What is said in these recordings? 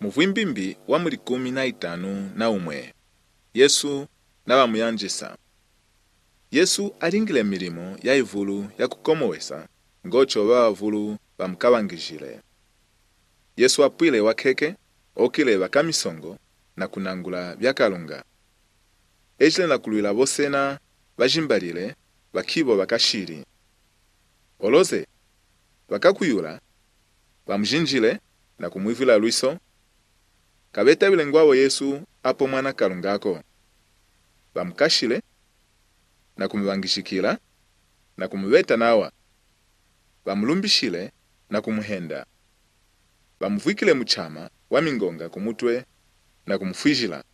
muvwimbimbi wa muli kumi na itanu na umwe yesu navamuyanjisa yesu alingile milimo ya ivulu ya kukomowesa ngocho vavavulu vamukavangijile yesu apwile wakheke okile vakamisongo na kunangula bya kalunga ecile na kulwila vosena vajimbalile vakhivo vakaxili oloze vakakuyula vamujinjile na kumwivila lwiso kabeetabile ngwabo yesu apo mwana kalunga na bamukashile na nakumubeta nawa bamulumbishile kumuhenda bamuvwikile muchama wa mingonga kumutwe nakumufwijila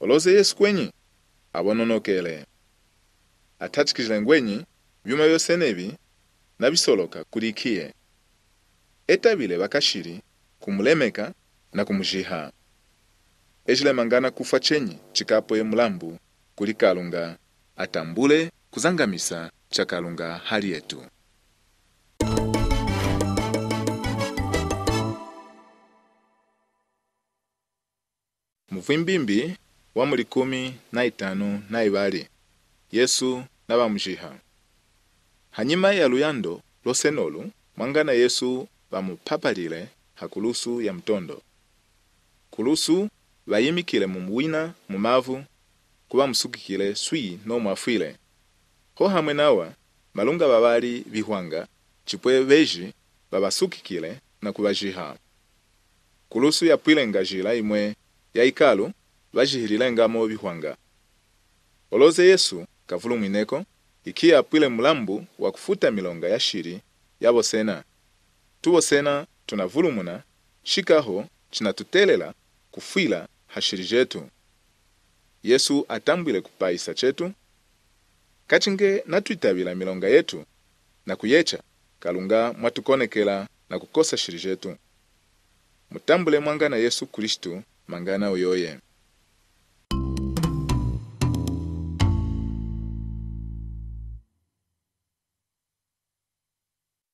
oloze yesu kwenyi abononokele athathikizile ngwenyi byuma byosenebi nabisoloka kulikiye etabile bakashili kumulemeka na kumujiha ejila mangana kufa chenyi chikapo ye mulambu kuli kalunga atambule kuzangamisa cha kalunga hali yetu muvimbiimbi wa mulikumi na itano na ibali yesu na vamujiha hanyima ya luyando losenolu mwangana yesu vamupapalile hakulusu ya mtondo kulusu bayimikile mu mavu kuba musukikile swi nomwafwile ho hamwe nawa malunga babali bihwanga cipwe beji babasukikile na kubajiha kulusu yapwilenga jila imwe ya ikalu bajihililengamo bihwanga oloze yesu kavulu mwineko ikiya apwile mulambu wa kufuta milonga ya shili yabosena tuwosena tunavulumuna shikaho cinatutelela kufwila haxiri jetu yesu atambwile kupaisa cetu kacinge natwitavila milonga yetu na kuyeca kalunga mwatukonekela na kukosa xiri jetu mutambule mwangana yesu kristu mangana uyoye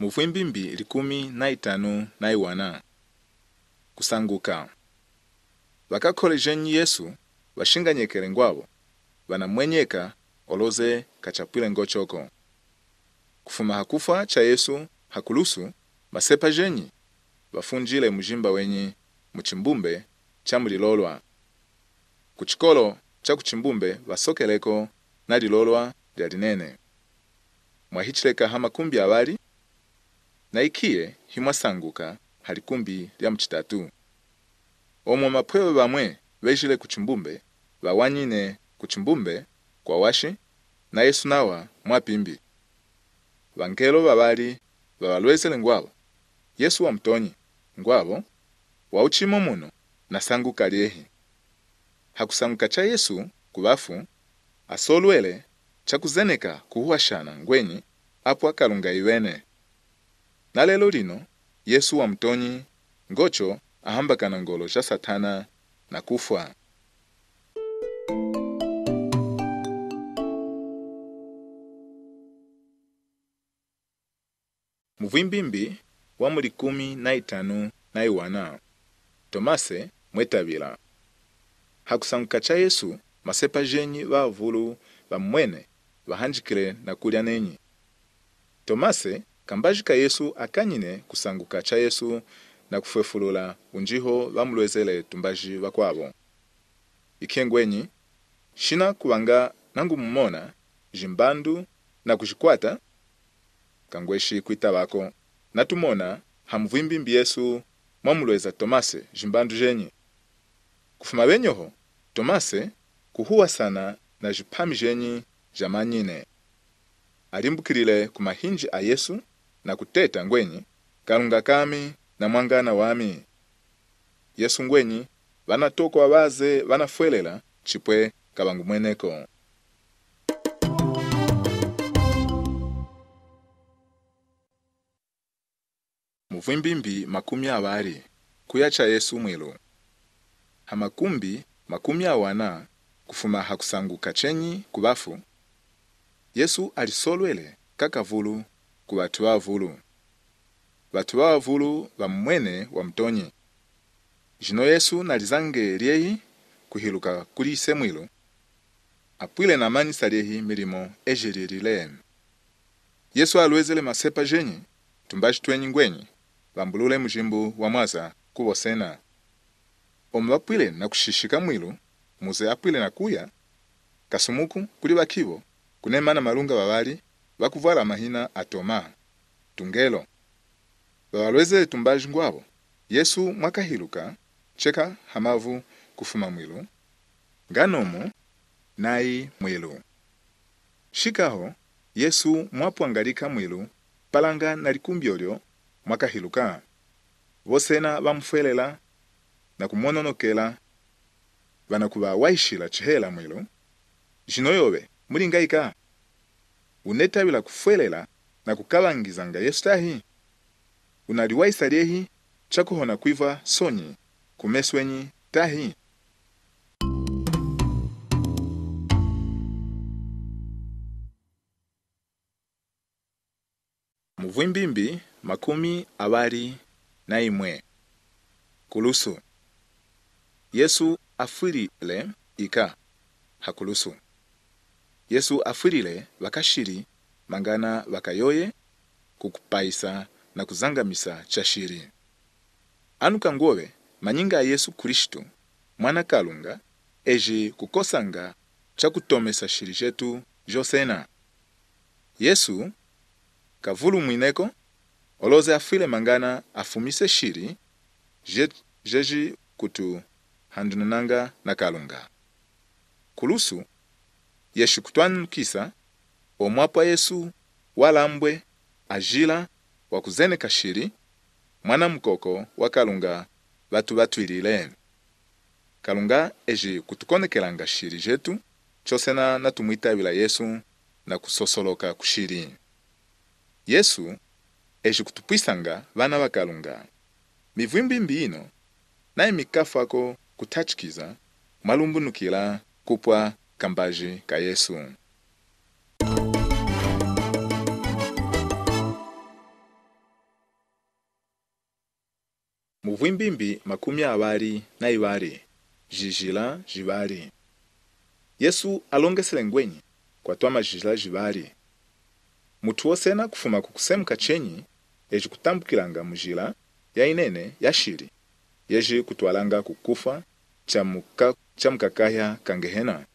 muvwimbimbi likumi na itanu na iwana kusanguka bakakholejeni yesu baxinganyekele ngwavo vanamwenyeka oloze kacapwile ngocoko kufuma hakufa cha yesu hakulusu masepa jenyi vafunjile mujimba wenyi muchimbumbe cha mulilolwa kuchikolo cha kuchimbumbe vasokeleko na lilolwa lya linene mwahicileka hamakumbi avali na ikhiye himwasanguka halikumbi lya muchitatu omwo mapwewe vamwe vejile ku vawanyine ku kwa washi na yesu nawa mwapimbi vankelo vavali vavalwesele ngwavo yesu wamutonyi ngwavo wa muno na sangu kaliehi hakusanguka ca yesu ku asolwele ca kuzeneka kuhuwashana ngwenyi apo akalunga iwene na lelo lino yesu wamutonyi ngocho ahambakana ngolo zha satana na kufa muvimbimbi wa muli kumi na itanu na iwana tomase mwetabila hakusanguka cha yesu masepa jenyi vavulu vamwene vahanjikile na kulya nenyi tomase kambajika yesu akanyine kusanguka cha yesu nakufuefulula unjiho wamulwezele tumbaji wakwavo ikhengwenyi xina kuwanga mmona jimbandu na kuxikwata kangwexi kuitavako natumona hamuvimbi yesu mwamulweza tomase jimbandu jenyi kufuma venyoho tomase sana na jiphami jenyi jamanyine manyine alimbukirile ku mahinji a yesu na kuteta ngwenyi kalunga kami mwangana wami yesungwenyi vanatokwa vaze vanafwelela cipwe kavangu mweneko muvimbimbi makumi awari kuya cha yesu mwilo hamakumbi makumi awana kufuma hakusanguka chenyi kuvafu yesu alisolwele kakavulu ku vatu vavulu vatu vavulu va mwene wa mtonye jino yesu nalizange lieyi kuhiluka kuli semwilo apwile na manyisa lyehi milimo ejililileemi yesu aluwezele masepa jenyi tumbaji twenyi ngwenyi vambulule mujimbu wa mwaza kuwosena omu vapwile na kushishika mwilu muze apwile na kuya kasumuku kuli vakivo kunemana malunga vavali vakuvala mahina a toma tungelo valweze tumbaji ngwavo yesu mwakahiluka cheka hamavu kufuma mwilu nganomo nayi mwilu xikaho yesu mwapwangalika mwilu palanga na likumbyolyo mwakahiluka vosena vamufwelela na kumononokela vana kuvawaixila cihela mwilu xino yove mulinga ika unetawila kufwelela na kukalangiza nga yesu tahi unaliwayi salehi chakuhona kwiva sonyi kumeswenyi tahi muvwimbimbi makumi awali na imwe kulusu yesu afwilile ika hakulusu yesu afwilile vakashili mangana vakayoye kukupaisa na kuzanga misa chashiri anuka ngowe manyinga ya yesu khristu mwana kalunga eji kukosanga chakutomesa shili jetu josena yesu kavulu mwineko oloze afile mangana afumise shili jeji kutu handunananga na kalunga kulusu yeshu kutwanukisa omwapwa yesu walambwe ajila wakuzene kashili mwana mukoko wa kalunga batu batwilile kalunga eji kutukonekelanga shili jetu chosena natumwitavila yesu na kusosoloka kushili yesu eji kutupwisanga vana va kalunga mivwimbimbi ino nayi kutachikiza kuthacikiza mwalumbunukila kupwa kambaji ka yesu muvwimbimbi makumi awali na iwali jijila jiwali yesu alongesele ngwenyi kwatwama jijila jiwali muthu sena kufuma kukusemuka chenyi eci kutambukilanga mujila ya inene yaxili yeji kutwalanga kukufa ca mukakaya kangehena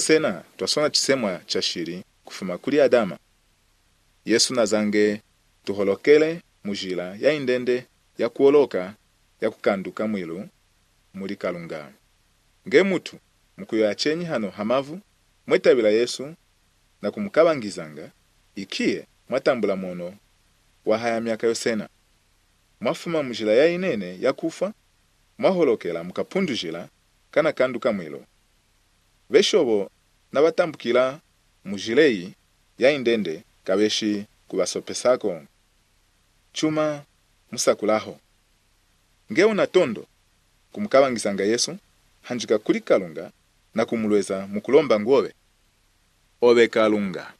sena twasona cisemwa ca xili kufuma kuli adama yesu nazange tuholokele mujila ya indende ya kukanduka mwilu muli kalunga nge mutu mukuyo achenyi hano hamavu mwetabila yesu na kumukabangizanga ikiye mwatambula mono wahaya myaka yosena mwafuma munjila ya inene ya yakufa mwaholokela mukapundujila kana kanduka mwilu na navatambukila munjileyi ya indende kabeshi kubasopesako chuma musakulaho na tondo kumukawangizanga yesu hanjika kuli kalunga na kumulweza mukulomba nguowe obe kalunga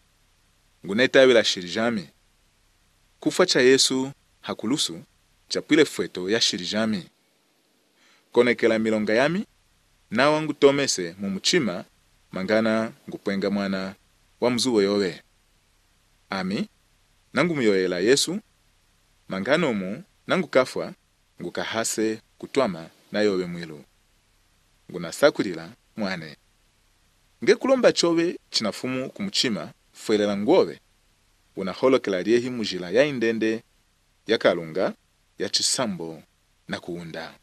ngunetawela shili jami kufa cha yesu hakulusu chapwile fweto ya shili jami konekela milonga yami nawa ngutomese mu muchima mangana ngupwenga mwana wa mzuwo yowe ami nangumuyoyela yesu mangano mu nangukafwa ngukahase kutwama nayowe mwilu ngunasakulila mwane ngekulomba chowe chinafumu kumuchima fwelela nguowe unaholokela lyehi mujila ya indende yakalunga ya chisambo na kuunda